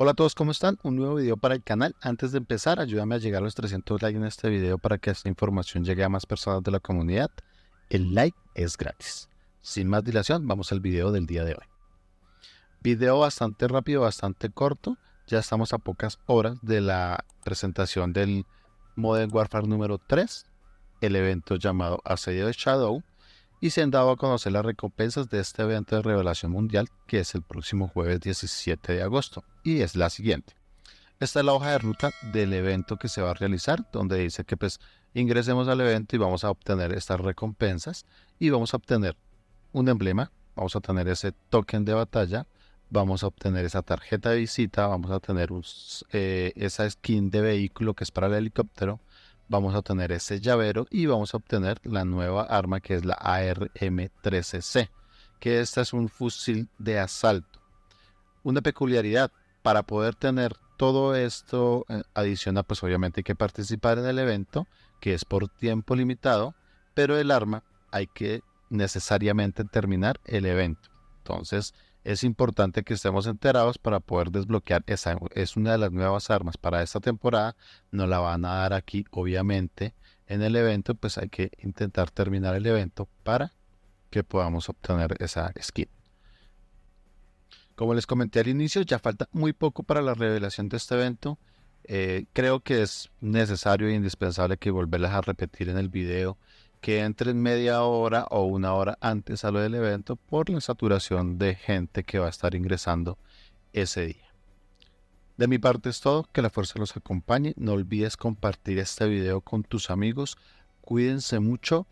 Hola a todos, ¿cómo están? Un nuevo video para el canal. Antes de empezar, ayúdame a llegar a los 300 likes en este video para que esta información llegue a más personas de la comunidad. El like es gratis. Sin más dilación, vamos al video del día de hoy. Video bastante rápido, bastante corto. Ya estamos a pocas horas de la presentación del Modern Warfare número 3, el evento llamado Asedio de Shadow, y se han dado a conocer las recompensas de este evento de revelación mundial que es el próximo jueves 17 de agosto y es la siguiente. Esta es la hoja de ruta del evento que se va a realizar donde dice que pues ingresemos al evento y vamos a obtener estas recompensas y vamos a obtener un emblema, vamos a tener ese token de batalla, vamos a obtener esa tarjeta de visita, vamos a tener eh, esa skin de vehículo que es para el helicóptero, vamos a obtener ese llavero y vamos a obtener la nueva arma que es la ARM-13C, que esta es un fusil de asalto. Una peculiaridad, para poder tener todo esto eh, adicional, pues obviamente hay que participar en el evento, que es por tiempo limitado, pero el arma hay que necesariamente terminar el evento. Entonces, es importante que estemos enterados para poder desbloquear esa. Es una de las nuevas armas para esta temporada. No la van a dar aquí, obviamente, en el evento. Pues hay que intentar terminar el evento para que podamos obtener esa skin. Como les comenté al inicio, ya falta muy poco para la revelación de este evento. Eh, creo que es necesario e indispensable que volverlas a repetir en el video que entren media hora o una hora antes a lo del evento por la saturación de gente que va a estar ingresando ese día. De mi parte es todo, que la fuerza los acompañe, no olvides compartir este video con tus amigos, cuídense mucho